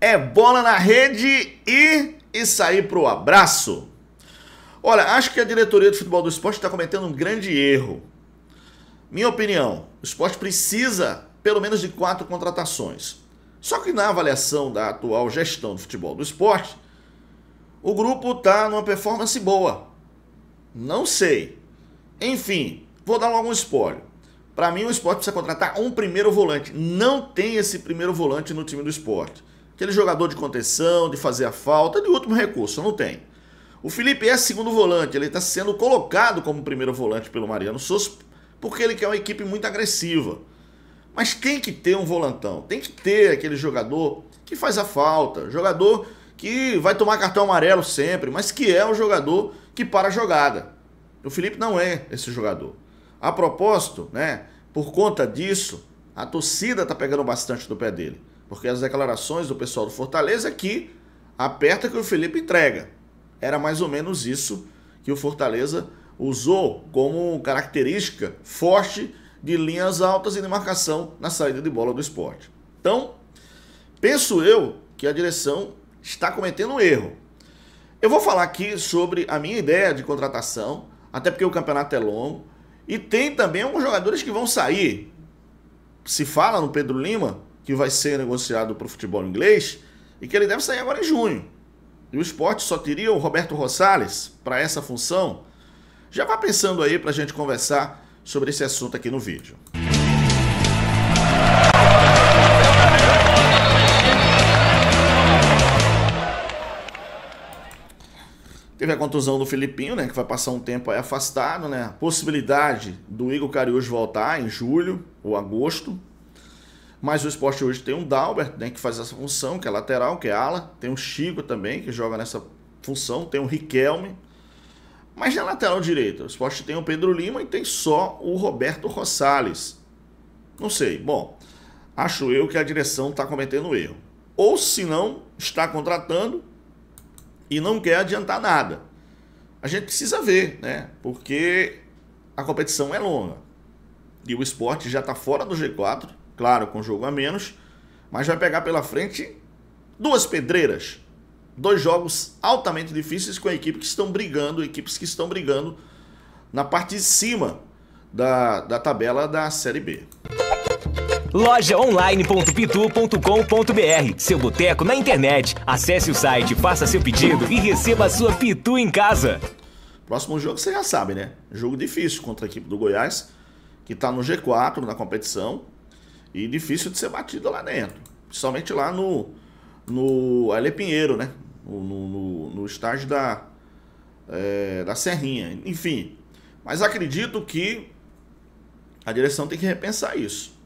é bola na rede e, e sair para o abraço. Olha, acho que a diretoria do futebol do esporte está cometendo um grande erro. Minha opinião, o esporte precisa pelo menos de quatro contratações. Só que na avaliação da atual gestão do futebol do esporte, o grupo está numa performance boa. Não sei. Enfim, vou dar logo um spoiler. Para mim, o esporte precisa contratar um primeiro volante. Não tem esse primeiro volante no time do esporte. Aquele jogador de contenção, de fazer a falta, de último recurso, não tem. O Felipe é segundo volante, ele está sendo colocado como primeiro volante pelo Mariano Souza, porque ele quer uma equipe muito agressiva. Mas tem que ter um volantão, tem que ter aquele jogador que faz a falta, jogador que vai tomar cartão amarelo sempre, mas que é um jogador que para a jogada. O Felipe não é esse jogador. A propósito, né, por conta disso, a torcida está pegando bastante do pé dele. Porque as declarações do pessoal do Fortaleza é que aperta que o Felipe entrega. Era mais ou menos isso que o Fortaleza usou como característica forte de linhas altas e de marcação na saída de bola do esporte. Então, penso eu que a direção está cometendo um erro. Eu vou falar aqui sobre a minha ideia de contratação, até porque o campeonato é longo, e tem também alguns jogadores que vão sair. Se fala no Pedro Lima, que vai ser negociado para o futebol inglês e que ele deve sair agora em junho. E o esporte só teria o Roberto Rosales para essa função. Já vá pensando aí para a gente conversar sobre esse assunto aqui no vídeo. Teve a contusão do Filipinho, né, que vai passar um tempo aí afastado, né? A possibilidade do Igor Cariús voltar em julho ou agosto, mas o esporte hoje tem um Dalbert, né, que faz essa função, que é lateral, que é ala. Tem um Chico também, que joga nessa função. Tem um Riquelme. Mas na lateral direita, o esporte tem o Pedro Lima e tem só o Roberto Rosales. Não sei. Bom, acho eu que a direção está cometendo erro. Ou se não, está contratando e não quer adiantar nada. A gente precisa ver, né? Porque a competição é longa. E o esporte já está fora do G4 claro, com jogo a menos, mas vai pegar pela frente duas pedreiras. Dois jogos altamente difíceis com equipes que estão brigando, equipes que estão brigando na parte de cima da, da tabela da Série B. Lojaonline.pitu.com.br Seu boteco na internet. Acesse o site, faça seu pedido e receba a sua Pitu em casa. Próximo jogo você já sabe, né? Jogo difícil contra a equipe do Goiás, que está no G4 na competição. E difícil de ser batido lá dentro. Principalmente lá no, no Ale Pinheiro, né? No, no, no estágio da, é, da Serrinha. Enfim. Mas acredito que a direção tem que repensar isso.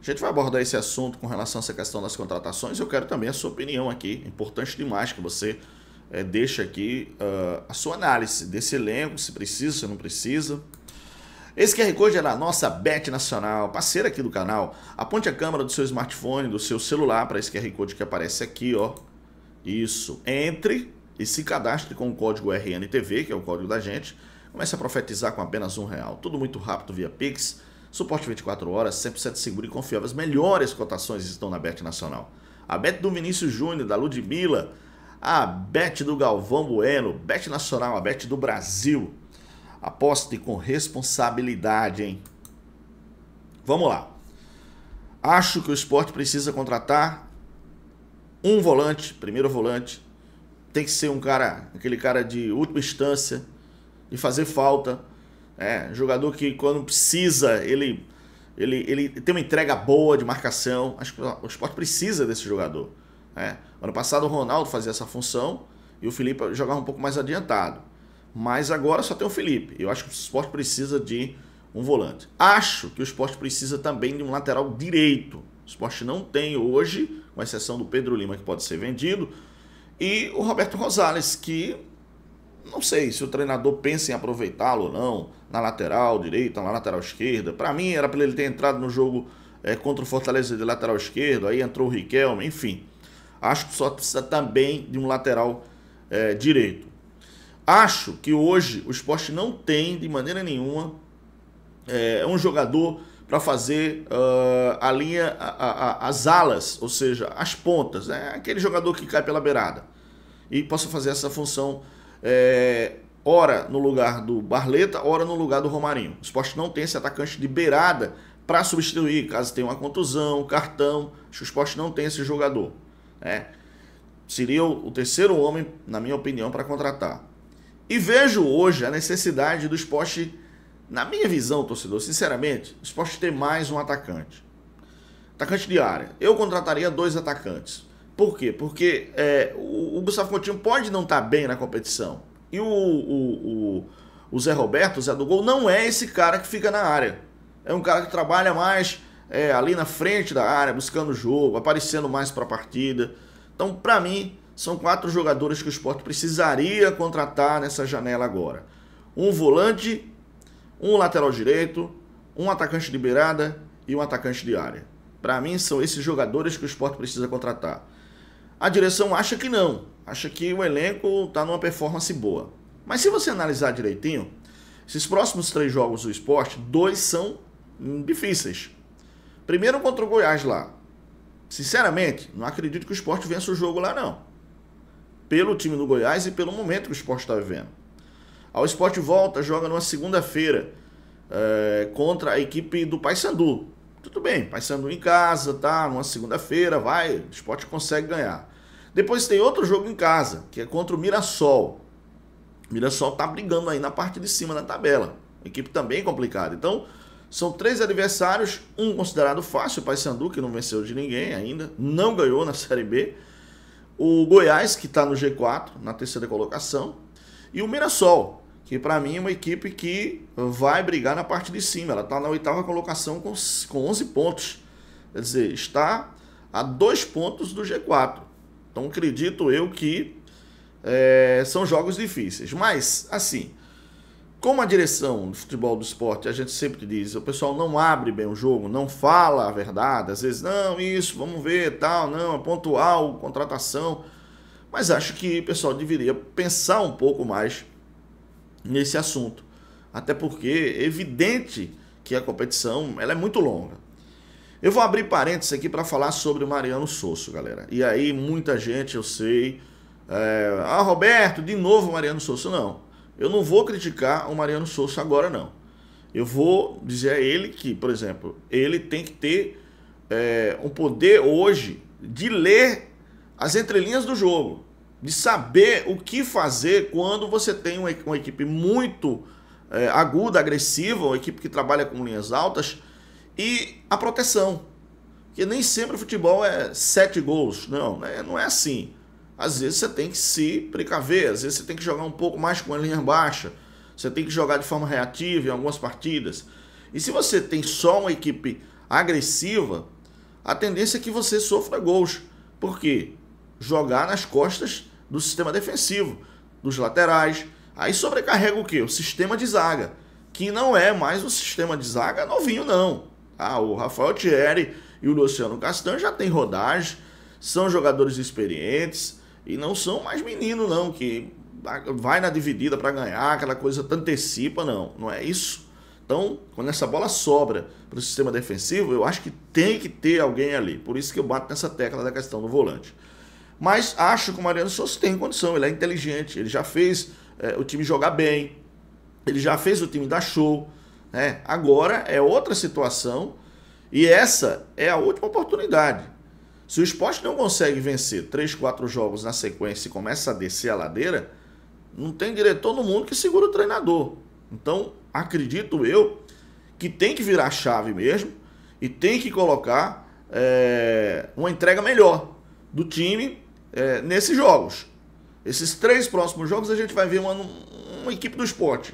A gente vai abordar esse assunto com relação a essa questão das contratações. Eu quero também a sua opinião aqui. É importante demais que você é, deixe aqui uh, a sua análise desse elenco, se precisa, se não precisa. Esse QR Code é da nossa Bet Nacional, parceira aqui do canal. Aponte a câmera do seu smartphone, do seu celular para esse QR Code que aparece aqui, ó. Isso. Entre e se cadastre com o código RNTV, que é o código da gente. Comece a profetizar com apenas um real. Tudo muito rápido via Pix. Suporte 24 horas, 100% seguro e confiável. As melhores cotações estão na Bet Nacional. A Bet do Vinícius Júnior, da Ludmilla. A Bet do Galvão Bueno. Bet Nacional, a Bet do Brasil. Aposte com responsabilidade, hein? Vamos lá. Acho que o esporte precisa contratar um volante, primeiro volante. Tem que ser um cara, aquele cara de última instância, de fazer falta. É, jogador que quando precisa, ele, ele, ele tem uma entrega boa de marcação. Acho que o esporte precisa desse jogador. É. Ano passado o Ronaldo fazia essa função e o Felipe jogava um pouco mais adiantado. Mas agora só tem o Felipe. Eu acho que o esporte precisa de um volante. Acho que o esporte precisa também de um lateral direito. O esporte não tem hoje, com exceção do Pedro Lima, que pode ser vendido, e o Roberto Rosales, que não sei se o treinador pensa em aproveitá-lo ou não, na lateral direita, na lateral esquerda. Para mim, era para ele ter entrado no jogo é, contra o Fortaleza de lateral esquerdo, aí entrou o Riquelme, enfim. Acho que só precisa também de um lateral é, direito. Acho que hoje o esporte não tem de maneira nenhuma é, um jogador para fazer uh, a linha, a, a, as alas, ou seja, as pontas, né? aquele jogador que cai pela beirada e possa fazer essa função é, ora no lugar do Barleta, ora no lugar do Romarinho. O esporte não tem esse atacante de beirada para substituir, caso tenha uma contusão, cartão. Acho que o esporte não tem esse jogador. Né? Seria o, o terceiro homem, na minha opinião, para contratar. E vejo hoje a necessidade do esporte, na minha visão, torcedor, sinceramente, o esporte ter mais um atacante. Atacante de área. Eu contrataria dois atacantes. Por quê? Porque é, o, o, Gustavo Coutinho pode não estar tá bem na competição. E o, o, o, Zé Roberto, o Zé do Gol, não é esse cara que fica na área. É um cara que trabalha mais é, ali na frente da área, buscando o jogo, aparecendo mais para a partida. Então, para mim, são quatro jogadores que o esporte precisaria contratar nessa janela agora: um volante, um lateral direito, um atacante de beirada e um atacante de área. Para mim, são esses jogadores que o esporte precisa contratar. A direção acha que não, acha que o elenco está numa performance boa. Mas se você analisar direitinho, esses próximos três jogos do esporte, dois são difíceis. Primeiro contra o Goiás lá. Sinceramente, não acredito que o esporte vença o jogo lá, não pelo time do Goiás e pelo momento que o esporte está vivendo. Ao esporte volta, joga numa segunda-feira é, contra a equipe do Paysandu. Tudo bem, Paysandu em casa, tá? Numa segunda-feira, vai, o esporte consegue ganhar. Depois tem outro jogo em casa, que é contra o Mirassol. O Mirassol tá brigando aí na parte de cima da tabela. equipe também complicada. Então, são três adversários, um considerado fácil, o Paysandu, que não venceu de ninguém ainda, não ganhou na Série B o Goiás, que está no G4, na terceira colocação, e o Mirassol, que para mim é uma equipe que vai brigar na parte de cima. Ela está na oitava colocação com, com 11 pontos. Quer dizer, está a dois pontos do G4. Então acredito eu que é, são jogos difíceis. Mas, assim, como a direção do futebol do esporte, a gente sempre diz, o pessoal não abre bem o jogo, não fala a verdade, às vezes, não, isso, vamos ver, tal, não, é pontual, contratação. Mas acho que o pessoal deveria pensar um pouco mais nesse assunto. Até porque é evidente que a competição ela é muito longa. Eu vou abrir parênteses aqui para falar sobre o Mariano Sosso, galera. E aí muita gente, eu sei, é, ah, Roberto, de novo Mariano Sosso. Não, eu não vou criticar o Mariano Souza agora, não. Eu vou dizer a ele que, por exemplo, ele tem que ter é, um poder hoje de ler as entrelinhas do jogo, de saber o que fazer quando você tem uma, uma equipe muito é, aguda, agressiva, uma equipe que trabalha com linhas altas e a proteção. Porque nem sempre o futebol é sete gols, não, né? não é assim às vezes você tem que se precaver, às vezes você tem que jogar um pouco mais com a linha baixa, você tem que jogar de forma reativa em algumas partidas. E se você tem só uma equipe agressiva, a tendência é que você sofra gols. Por quê? Jogar nas costas do sistema defensivo, dos laterais. Aí sobrecarrega o que? O sistema de zaga, que não é mais um sistema de zaga novinho, não. Ah, o Rafael Thierry e o Luciano Castan já têm rodagem, são jogadores experientes, e não são mais menino, não, que vai na dividida para ganhar, aquela coisa antecipa, não. Não é isso. Então, quando essa bola sobra para o sistema defensivo, eu acho que tem que ter alguém ali. Por isso que eu bato nessa tecla da questão do volante. Mas acho que o Mariano Souza tem condição, ele é inteligente, ele já fez é, o time jogar bem, ele já fez o time dar show. Né? Agora é outra situação e essa é a última oportunidade. Se o esporte não consegue vencer 3, 4 jogos na sequência e começa a descer a ladeira, não tem diretor no mundo que segura o treinador. Então, acredito eu que tem que virar chave mesmo e tem que colocar é, uma entrega melhor do time é, nesses jogos. Esses três próximos jogos a gente vai ver uma, uma equipe do esporte.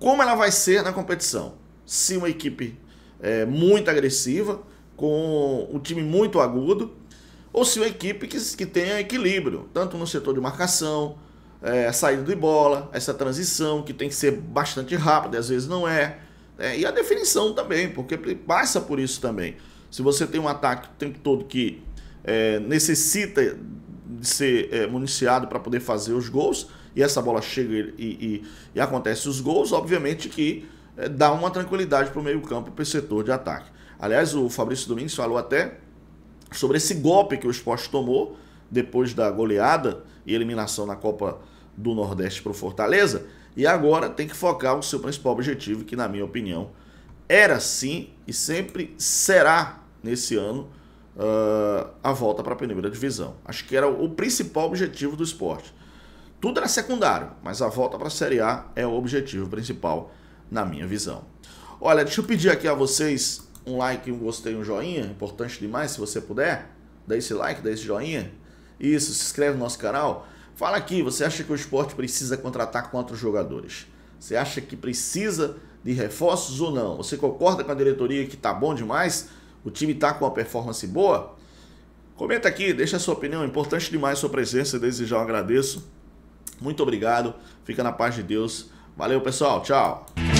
Como ela vai ser na competição? Se uma equipe é, muito agressiva, com um time muito agudo, ou se uma equipe que, que tenha equilíbrio, tanto no setor de marcação, é, saída de bola, essa transição que tem que ser bastante rápida, às vezes não é, é, e a definição também, porque passa por isso também. Se você tem um ataque o tempo todo que é, necessita de ser é, municiado para poder fazer os gols, e essa bola chega e, e, e acontece os gols, obviamente que é, dá uma tranquilidade para o meio campo, para o setor de ataque. Aliás, o Fabrício Domingues falou até sobre esse golpe que o esporte tomou depois da goleada e eliminação na Copa do Nordeste para o Fortaleza. E agora tem que focar o seu principal objetivo, que na minha opinião era sim e sempre será nesse ano uh, a volta para a primeira divisão. Acho que era o principal objetivo do esporte. Tudo era secundário, mas a volta para a Série A é o objetivo principal, na minha visão. Olha, deixa eu pedir aqui a vocês um like, um gostei, um joinha, importante demais se você puder. Dá esse like, dá esse joinha. Isso, se inscreve no nosso canal. Fala aqui, você acha que o esporte precisa contratar quantos jogadores? Você acha que precisa de reforços ou não? Você concorda com a diretoria que tá bom demais? O time tá com uma performance boa? Comenta aqui, deixa a sua opinião, é importante demais sua presença, desde já agradeço. Muito obrigado, fica na paz de Deus. Valeu, pessoal, tchau.